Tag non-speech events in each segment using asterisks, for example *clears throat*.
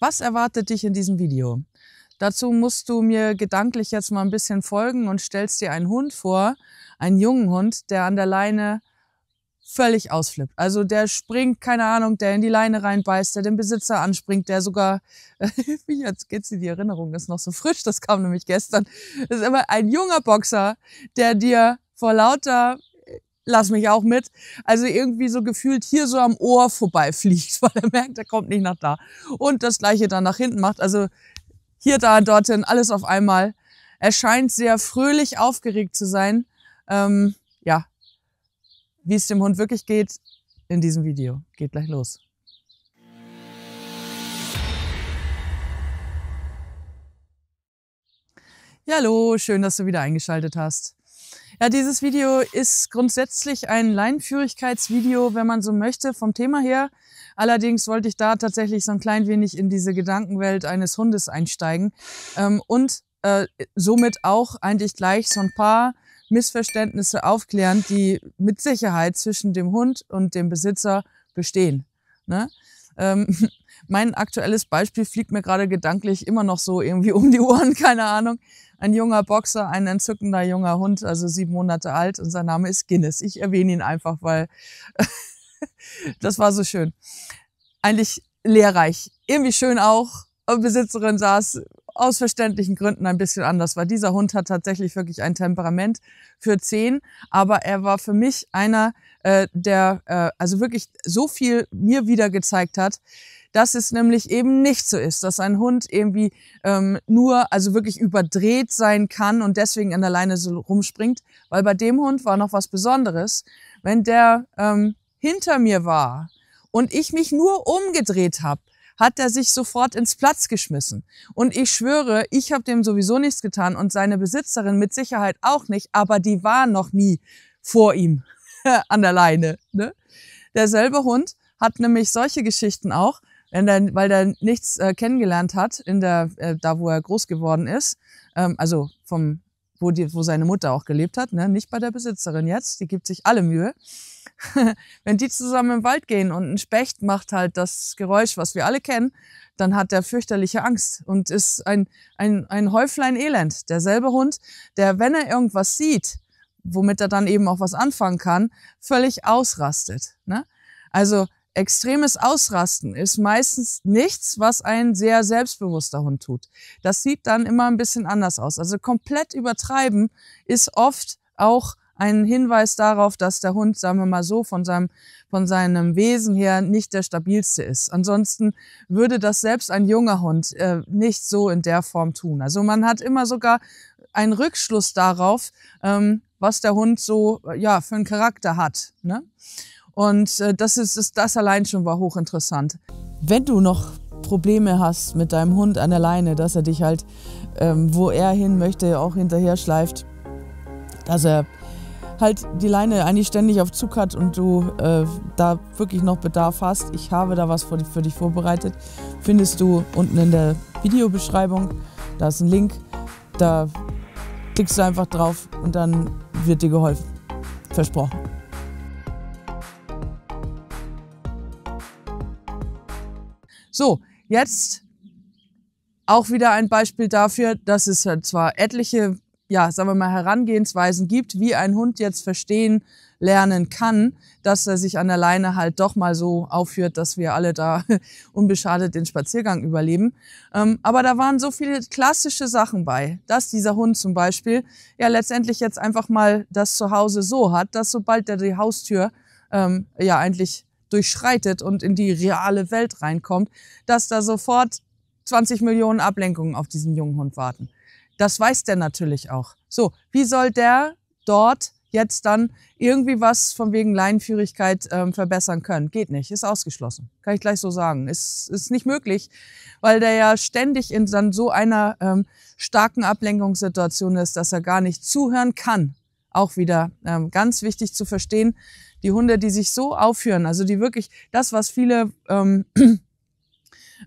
Was erwartet dich in diesem Video? Dazu musst du mir gedanklich jetzt mal ein bisschen folgen und stellst dir einen Hund vor, einen jungen Hund, der an der Leine völlig ausflippt. Also der springt, keine Ahnung, der in die Leine reinbeißt, der den Besitzer anspringt, der sogar, *laughs* jetzt geht's dir die Erinnerung, ist noch so frisch, das kam nämlich gestern, das ist immer ein junger Boxer, der dir vor lauter lass mich auch mit. Also irgendwie so gefühlt hier so am Ohr vorbeifliegt, *laughs* weil er merkt, er kommt nicht nach da. Und das gleiche dann nach hinten macht. Also hier, da, dorthin, alles auf einmal. Er scheint sehr fröhlich aufgeregt zu sein. Ähm, ja, wie es dem Hund wirklich geht, in diesem Video. Geht gleich los. Ja, hallo, schön, dass du wieder eingeschaltet hast. Ja, dieses Video ist grundsätzlich ein Leinführigkeitsvideo, wenn man so möchte, vom Thema her. Allerdings wollte ich da tatsächlich so ein klein wenig in diese Gedankenwelt eines Hundes einsteigen ähm, und äh, somit auch eigentlich gleich so ein paar Missverständnisse aufklären, die mit Sicherheit zwischen dem Hund und dem Besitzer bestehen. Ne? Ähm, mein aktuelles Beispiel fliegt mir gerade gedanklich immer noch so irgendwie *laughs* um die Ohren, keine Ahnung. Ein junger Boxer, ein entzückender junger Hund, also sieben Monate alt und sein Name ist Guinness. Ich erwähne ihn einfach, weil *laughs* das war so schön. Eigentlich lehrreich. Irgendwie schön auch. Äh, Besitzerin saß aus verständlichen Gründen ein bisschen anders weil Dieser Hund hat tatsächlich wirklich ein Temperament für zehn, aber er war für mich einer, äh, der äh, also wirklich so viel mir wieder gezeigt hat, dass es nämlich eben nicht so ist, dass ein Hund irgendwie ähm, nur, also wirklich überdreht sein kann und deswegen an der Leine so rumspringt, weil bei dem Hund war noch was Besonderes. Wenn der ähm, hinter mir war und ich mich nur umgedreht habe, hat er sich sofort ins Platz geschmissen. Und ich schwöre, ich habe dem sowieso nichts getan und seine Besitzerin mit Sicherheit auch nicht, aber die war noch nie vor ihm *laughs* an der Leine. Ne? Derselbe Hund hat nämlich solche Geschichten auch, wenn dann, weil er nichts äh, kennengelernt hat, in der, äh, da wo er groß geworden ist, ähm, also vom, wo, die, wo seine Mutter auch gelebt hat, ne? nicht bei der Besitzerin jetzt, die gibt sich alle Mühe. *laughs* Wenn die zusammen im Wald gehen und ein Specht macht halt das Geräusch, was wir alle kennen, dann hat der fürchterliche Angst und ist ein, ein, ein Häuflein Elend. Derselbe Hund, der, wenn er irgendwas sieht, womit er dann eben auch was anfangen kann, völlig ausrastet. Ne? Also extremes Ausrasten ist meistens nichts, was ein sehr selbstbewusster Hund tut. Das sieht dann immer ein bisschen anders aus. Also komplett übertreiben ist oft auch ein Hinweis darauf, dass der Hund, sagen wir mal so, von seinem, von seinem Wesen her nicht der stabilste ist. Ansonsten würde das selbst ein junger Hund äh, nicht so in der Form tun. Also man hat immer sogar einen Rückschluss darauf, ähm, was der Hund so ja, für einen Charakter hat. Ne? Und äh, das, ist, das allein schon war hochinteressant. Wenn du noch Probleme hast mit deinem Hund an der Leine, dass er dich halt, ähm, wo er hin möchte, auch hinterher schleift, dass er halt die Leine eigentlich ständig auf Zug hat und du äh, da wirklich noch Bedarf hast, ich habe da was für, für dich vorbereitet, findest du unten in der Videobeschreibung. Da ist ein Link, da klickst du einfach drauf und dann wird dir geholfen. Versprochen. So, jetzt auch wieder ein Beispiel dafür, dass es halt zwar etliche, ja, sagen wir mal, Herangehensweisen gibt, wie ein Hund jetzt verstehen lernen kann, dass er sich an der Leine halt doch mal so aufführt, dass wir alle da *laughs* unbeschadet den Spaziergang überleben. Ähm, aber da waren so viele klassische Sachen bei, dass dieser Hund zum Beispiel ja letztendlich jetzt einfach mal das Zuhause so hat, dass sobald er die Haustür ähm, ja eigentlich durchschreitet und in die reale Welt reinkommt, dass da sofort 20 Millionen Ablenkungen auf diesen jungen Hund warten. Das weiß der natürlich auch. So, wie soll der dort jetzt dann irgendwie was von wegen Leinenführigkeit ähm, verbessern können. Geht nicht, ist ausgeschlossen. Kann ich gleich so sagen. Ist, ist nicht möglich, weil der ja ständig in dann so einer ähm, starken Ablenkungssituation ist, dass er gar nicht zuhören kann auch wieder ähm, ganz wichtig zu verstehen. Die Hunde, die sich so aufführen, also die wirklich das, was viele ähm, *clears throat*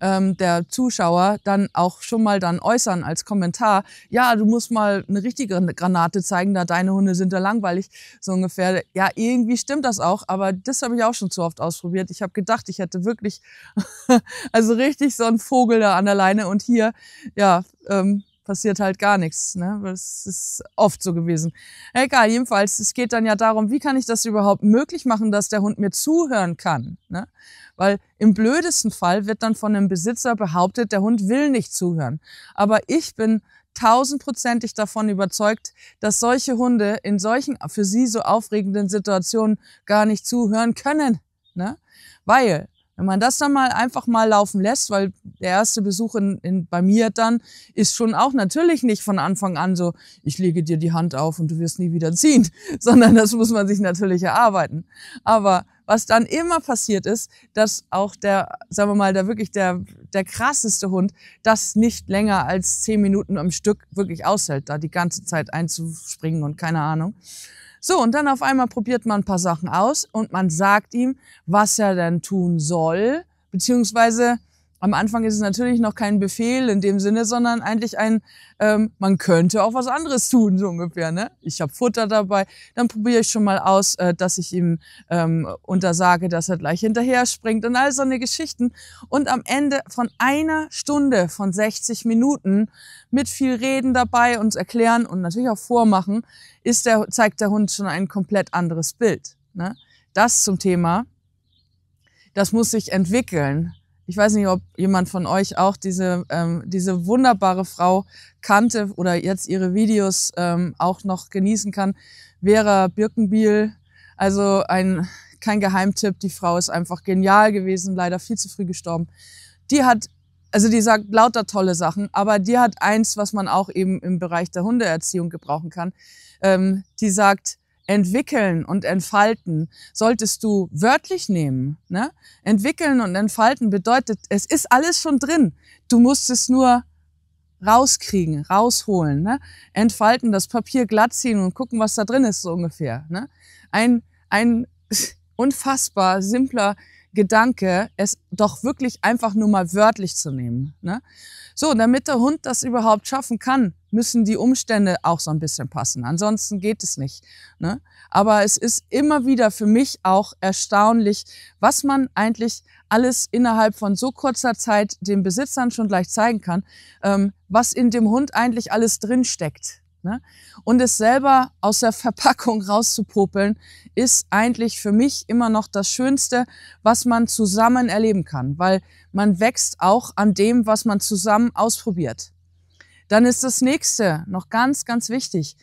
ähm, der Zuschauer dann auch schon mal dann äußern als Kommentar, ja, du musst mal eine richtige Granate zeigen, da deine Hunde sind da langweilig, so ungefähr. Ja, irgendwie stimmt das auch, aber das habe ich auch schon zu oft ausprobiert. Ich habe gedacht, ich hätte wirklich, *laughs* also richtig so einen Vogel da an der Leine und hier, ja, ähm, passiert halt gar nichts. Ne? Das ist oft so gewesen. Egal, jedenfalls, es geht dann ja darum, wie kann ich das überhaupt möglich machen, dass der Hund mir zuhören kann. Ne? Weil im blödesten Fall wird dann von einem Besitzer behauptet, der Hund will nicht zuhören. Aber ich bin tausendprozentig davon überzeugt, dass solche Hunde in solchen für sie so aufregenden Situationen gar nicht zuhören können. Ne? Weil wenn man das dann mal einfach mal laufen lässt, weil der erste Besuch in, in, bei mir dann ist schon auch natürlich nicht von Anfang an so, ich lege dir die Hand auf und du wirst nie wieder ziehen, *laughs* sondern das muss man sich natürlich erarbeiten. Aber was dann immer passiert ist, dass auch der, sagen wir mal, der wirklich der, der krasseste Hund das nicht länger als zehn Minuten am Stück wirklich aushält, da die ganze Zeit einzuspringen und keine Ahnung. So, und dann auf einmal probiert man ein paar Sachen aus und man sagt ihm, was er denn tun soll, beziehungsweise am Anfang ist es natürlich noch kein Befehl in dem Sinne, sondern eigentlich ein, ähm, man könnte auch was anderes tun, so ungefähr. Ne? Ich habe Futter dabei, dann probiere ich schon mal aus, äh, dass ich ihm ähm, untersage, dass er gleich hinterher springt und all so eine Geschichten. Und am Ende von einer Stunde von 60 Minuten mit viel Reden dabei, und erklären und natürlich auch vormachen, ist der, zeigt der Hund schon ein komplett anderes Bild. Ne? Das zum Thema, das muss sich entwickeln ich weiß nicht, ob jemand von euch auch diese, ähm, diese wunderbare Frau kannte oder jetzt ihre Videos ähm, auch noch genießen kann. Vera Birkenbiel, also ein, kein Geheimtipp, die Frau ist einfach genial gewesen, leider viel zu früh gestorben. Die hat, also die sagt lauter tolle Sachen, aber die hat eins, was man auch eben im Bereich der Hundeerziehung gebrauchen kann. Ähm, die sagt, entwickeln und entfalten solltest du wörtlich nehmen. Ne? Entwickeln und entfalten bedeutet, es ist alles schon drin. Du musst es nur rauskriegen, rausholen, ne? entfalten, das Papier glatt ziehen und gucken, was da drin ist, so ungefähr. Ne? Ein, ein *laughs* unfassbar simpler Gedanke, es doch wirklich einfach nur mal wörtlich zu nehmen. Ne? So, damit der Hund das überhaupt schaffen kann, müssen die Umstände auch so ein bisschen passen. Ansonsten geht es nicht. Ne? Aber es ist immer wieder für mich auch erstaunlich, was man eigentlich alles innerhalb von so kurzer Zeit den Besitzern schon gleich zeigen kann, ähm, was in dem Hund eigentlich alles drinsteckt. Ne? Und es selber aus der *laughs* Verpackung rauszupopeln, ist eigentlich für mich immer noch das Schönste, was man zusammen erleben kann, weil man wächst auch an dem, was man zusammen ausprobiert. Dann ist das nächste noch ganz, ganz wichtig.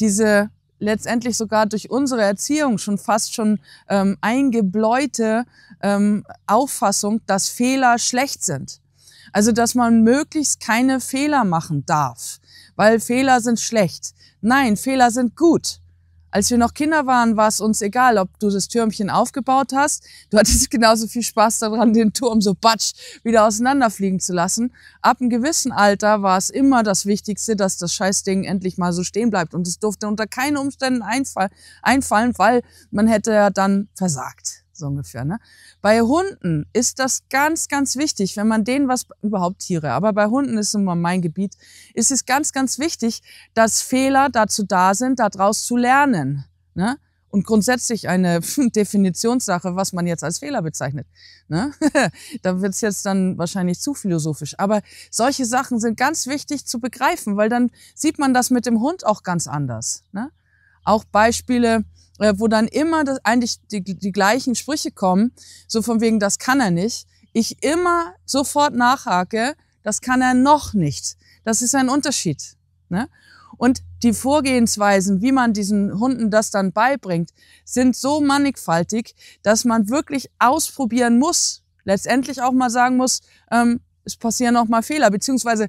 Diese letztendlich sogar durch unsere Erziehung schon fast schon ähm, eingebläute ähm, Auffassung, dass Fehler schlecht sind. Also, dass man möglichst keine Fehler machen darf, weil Fehler sind schlecht. Nein, Fehler sind gut. Als wir noch Kinder waren, war es uns egal, ob du das Türmchen aufgebaut hast. Du hattest *laughs* genauso viel Spaß daran, den Turm so batsch wieder auseinanderfliegen zu lassen. Ab einem gewissen Alter war es immer das Wichtigste, dass das Scheißding endlich mal so stehen bleibt. Und es durfte unter keinen Umständen einfallen, weil man hätte ja dann versagt so ungefähr. Ne? Bei Hunden ist das ganz, ganz wichtig, wenn man denen was, überhaupt Tiere, aber bei Hunden ist immer mein Gebiet, ist es ganz, ganz wichtig, dass Fehler dazu da sind, daraus zu lernen. Ne? und grundsätzlich eine *laughs* Definitionssache, was man jetzt als Fehler bezeichnet. Ne? *laughs* da es jetzt dann wahrscheinlich zu philosophisch. Aber solche Sachen sind ganz wichtig zu begreifen, weil dann sieht man das mit dem Hund auch ganz anders. Ne? Auch Beispiele, äh, wo dann immer das, eigentlich die, die gleichen Sprüche kommen, so von wegen, das kann er nicht, ich immer sofort nachhake, das kann er noch nicht. Das ist ein Unterschied. Ne? Und die Vorgehensweisen, wie man diesen Hunden das dann beibringt, sind so mannigfaltig, dass man wirklich ausprobieren muss. Letztendlich auch mal sagen muss, ähm, es passieren auch mal Fehler, beziehungsweise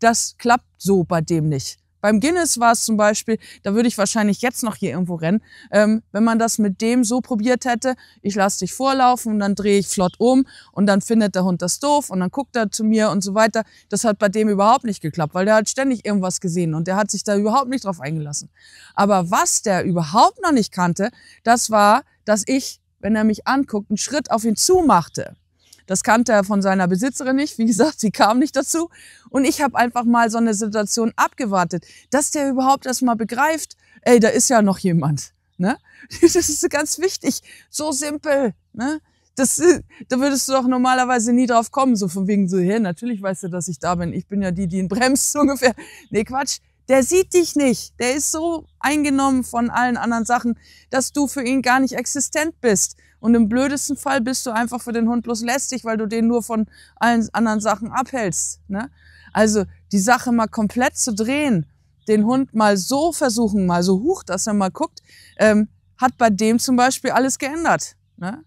das klappt so bei dem nicht. Beim Guinness war es zum Beispiel, da würde ich wahrscheinlich jetzt noch hier irgendwo rennen, ähm, wenn man das mit dem so probiert hätte, ich lasse dich vorlaufen und dann drehe ich flott um und dann findet der Hund das doof und dann guckt er zu mir und so weiter. Das hat bei dem überhaupt nicht geklappt, weil der hat ständig irgendwas gesehen und der hat sich da überhaupt nicht drauf eingelassen. Aber was der überhaupt noch nicht kannte, das war, dass ich, wenn er mich anguckt, einen Schritt auf ihn zumachte. Das kannte er von seiner Besitzerin nicht. Wie gesagt, sie kam nicht dazu. Und ich habe einfach mal so eine Situation abgewartet, dass der überhaupt erstmal begreift, ey, da ist ja noch jemand. Ne? *laughs* Das ist ganz wichtig. So simpel. Ne? Das, da würdest du doch normalerweise nie drauf kommen, so von wegen so, hey, natürlich weißt du, dass ich da bin. Ich bin ja die, die ihn bremst, *laughs* so ungefähr. Nee, Quatsch. Der sieht dich nicht. Der ist so eingenommen von allen anderen Sachen, dass du für ihn gar nicht existent bist. Und im blödesten Fall bist du einfach für den Hund bloß lästig, weil du den nur von allen anderen Sachen abhältst. Ne? Also die Sache mal komplett zu drehen, den Hund mal so versuchen, mal so hoch, dass er mal guckt, ähm, hat bei dem zum Beispiel alles geändert. Ne?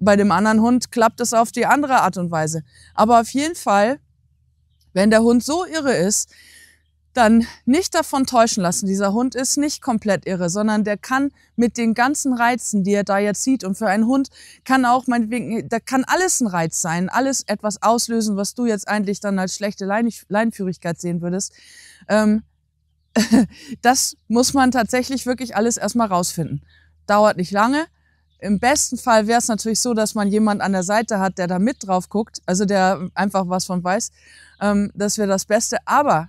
Bei dem anderen Hund klappt es auf die andere Art und Weise. Aber auf jeden Fall, wenn der Hund so irre ist, dann nicht davon täuschen lassen. Dieser Hund ist nicht komplett irre, sondern der kann mit den ganzen Reizen, die er da jetzt sieht, und für einen Hund kann auch meinetwegen, da kann alles ein Reiz sein, alles etwas auslösen, was du jetzt eigentlich dann als schlechte Leinführigkeit sehen würdest. Ähm, *laughs* das muss man tatsächlich wirklich alles erstmal rausfinden. Dauert nicht lange. Im besten Fall wäre es natürlich so, dass man jemand an der Seite hat, der da mit drauf guckt, also der einfach was von weiß. Ähm, das wäre das Beste. Aber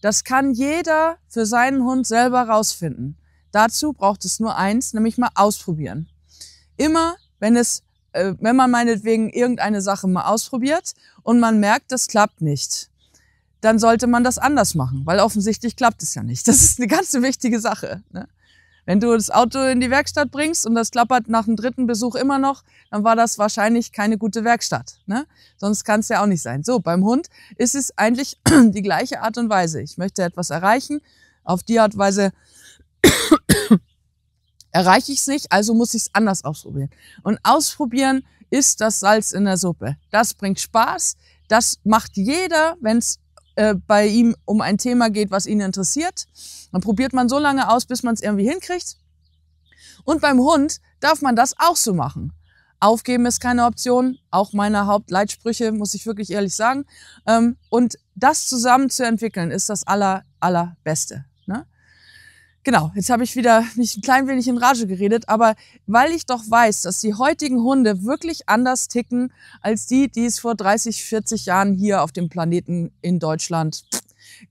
das kann jeder für seinen Hund selber rausfinden. Dazu braucht es nur eins, nämlich mal ausprobieren. Immer, wenn es, äh, wenn man meinetwegen irgendeine Sache mal ausprobiert und man merkt, das klappt nicht, dann sollte man das anders machen, weil offensichtlich klappt es ja nicht. Das ist eine ganz wichtige Sache. Ne? Wenn du das Auto in die Werkstatt bringst und das klappert nach dem dritten Besuch immer noch, dann war das wahrscheinlich keine gute Werkstatt. Ne? Sonst kann es ja auch nicht sein. So, beim Hund ist es eigentlich *clears throat* die gleiche Art und Weise. Ich möchte etwas erreichen. Auf die Art und Weise *clears throat* erreiche ich es nicht, also muss ich es anders ausprobieren. Und ausprobieren ist das Salz in der Suppe. Das bringt Spaß. Das macht jeder, wenn es äh, bei ihm um ein Thema geht, was ihn interessiert. Dann probiert man so lange aus, bis man es irgendwie hinkriegt. Und beim Hund darf man das auch so machen. Aufgeben ist keine Option, auch meiner Hauptleitsprüche, muss ich wirklich ehrlich sagen. Ähm, und das zusammen zu entwickeln, ist das aller, allerbeste. Ne? Genau, jetzt habe ich wieder mich ein klein wenig in Rage geredet, aber weil ich doch weiß, dass die heutigen Hunde wirklich anders ticken als die, die es vor 30, 40 Jahren hier auf dem Planeten in Deutschland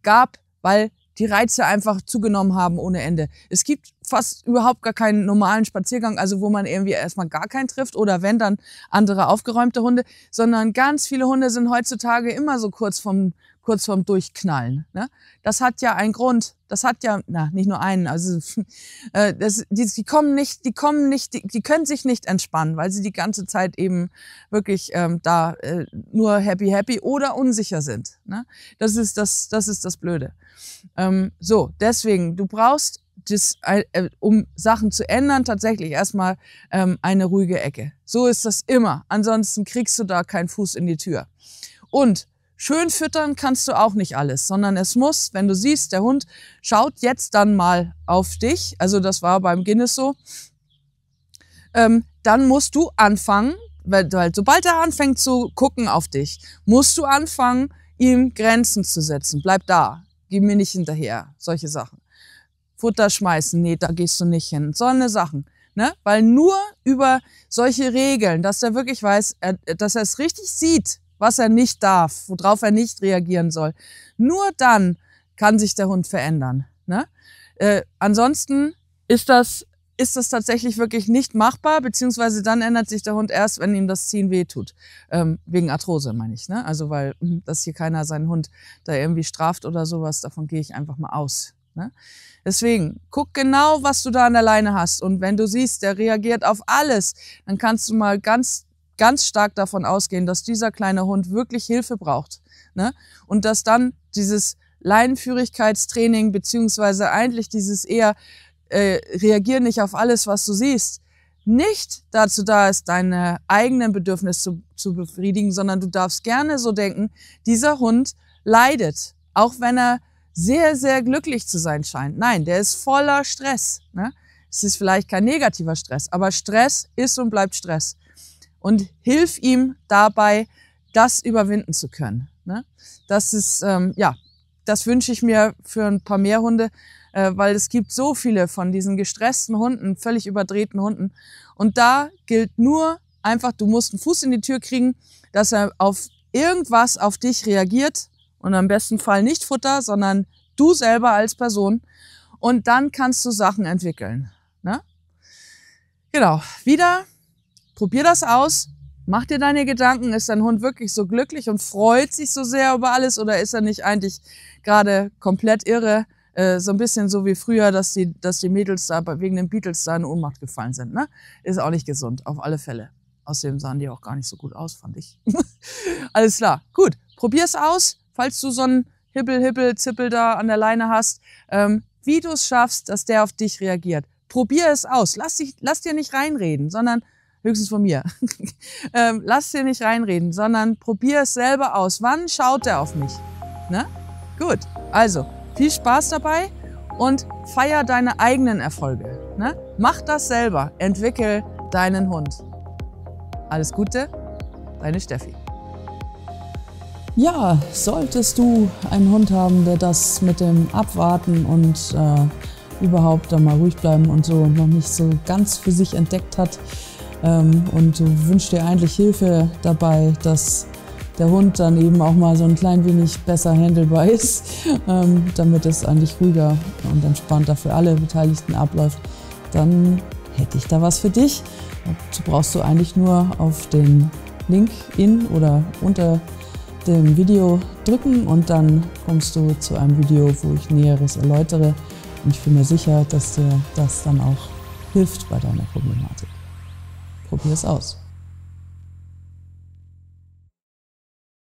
gab, weil die Reize einfach zugenommen haben ohne Ende. Es gibt fast überhaupt gar keinen normalen Spaziergang, also wo man irgendwie erstmal gar keinen trifft oder wenn dann andere aufgeräumte Hunde, sondern ganz viele Hunde sind heutzutage immer so kurz vom kurz vorm Durchknallen. Ne? Das hat ja einen Grund. Das hat ja, na, nicht nur einen. Also *laughs* äh, das, die, die kommen nicht, die kommen nicht, die, die können sich nicht entspannen, weil sie die ganze Zeit eben wirklich ähm, da äh, nur happy happy oder unsicher sind. Ne? Das ist das, das ist das Blöde. Ähm, so, deswegen, du brauchst das, äh, um Sachen zu ändern, tatsächlich erstmal ähm, eine ruhige Ecke. So ist das immer. Ansonsten kriegst du da keinen Fuß in die Tür. Und schön füttern kannst du auch nicht alles, sondern es muss, wenn du siehst, der Hund schaut jetzt dann mal auf dich, also das war beim Guinness so, ähm, dann musst du anfangen, weil, weil sobald er anfängt zu gucken auf dich, musst du anfangen, ihm Grenzen zu setzen. Bleib da, geh mir nicht hinterher, solche Sachen. Futter schmeißen, nee, da gehst du nicht hin. So eine Sachen. Ne? Weil nur über solche Regeln, dass er wirklich weiß, er, dass er es richtig sieht, was er nicht darf, worauf er nicht reagieren soll, nur dann kann sich der Hund verändern. Ne? Äh, ansonsten ist das, ist das tatsächlich wirklich nicht machbar, beziehungsweise dann ändert sich der Hund erst, wenn ihm das Ziehen wehtut. Ähm, wegen Arthrose, meine ich. Ne? Also weil, hm, dass hier keiner seinen Hund da irgendwie straft oder sowas, davon gehe ich einfach mal aus. Ne? Deswegen, guck genau, was du da an der Leine hast. Und wenn du siehst, der reagiert auf alles, dann kannst du mal ganz, ganz stark davon ausgehen, dass dieser kleine Hund wirklich Hilfe braucht. Ne? Und dass dann dieses Leinenführigkeitstraining, beziehungsweise eigentlich dieses eher äh, reagieren nicht auf alles, was du siehst, nicht dazu da ist, deine eigenen Bedürfnisse zu, zu befriedigen, sondern du darfst gerne so denken, dieser Hund leidet, auch wenn er sehr, sehr glücklich zu sein scheint. Nein, der ist voller Stress. Ne? Es ist vielleicht kein negativer Stress, aber Stress ist und bleibt Stress. Und hilf ihm dabei, das überwinden zu können. Ne? Das ist, ähm, ja, das wünsche ich mir für ein paar mehr Hunde, äh, weil es gibt so viele von diesen gestressten Hunden, völlig überdrehten Hunden. Und da gilt nur einfach, du musst einen Fuß in die Tür kriegen, dass er auf irgendwas auf dich reagiert und am besten Fall nicht Futter, sondern du selber als Person. Und dann kannst du Sachen entwickeln. Ne? Genau, wieder, probier das aus. Mach dir deine Gedanken, ist dein Hund wirklich so glücklich und freut sich so sehr über alles oder ist er nicht eigentlich gerade komplett irre? Äh, so ein bisschen so wie früher, dass die, dass die Mädels da wegen den Beatles da in Ohnmacht gefallen sind. Ne? Ist auch nicht gesund, auf alle Fälle. Außerdem sahen die auch gar nicht so gut aus, fand ich. *laughs* alles klar, gut. Probier's aus, falls du so einen Hibbel, Hibbel, Zippel da an der Leine hast, ähm, wie du es schaffst, dass der auf dich reagiert. Probier es aus. Lass, dich, lass dir nicht reinreden, sondern höchstens von mir. *laughs* ähm, lass dir nicht reinreden, sondern probier es selber aus. Wann schaut er auf mich? Ne? Gut. Also, viel Spaß dabei und feier deine eigenen Erfolge. Ne? Mach das selber. Entwickel deinen Hund. Alles Gute, deine Steffi ja, solltest du einen Hund haben, der das mit dem Abwarten und äh, überhaupt da mal ruhig bleiben und so noch nicht so ganz für sich entdeckt hat ähm, und du wünschst dir eigentlich Hilfe dabei, dass der Hund dann eben auch mal so ein klein wenig besser handelbar *laughs* ist, ähm, damit es eigentlich ruhiger und entspannter für alle Beteiligten abläuft, dann hätte ich da was für dich. Dazu brauchst du eigentlich nur auf den Link in oder unter dem Video drücken und dann kommst du zu einem Video, wo ich Näheres erläutere. Und ich bin mir sicher, dass dir das dann auch hilft bei deiner Problematik. Probier es aus.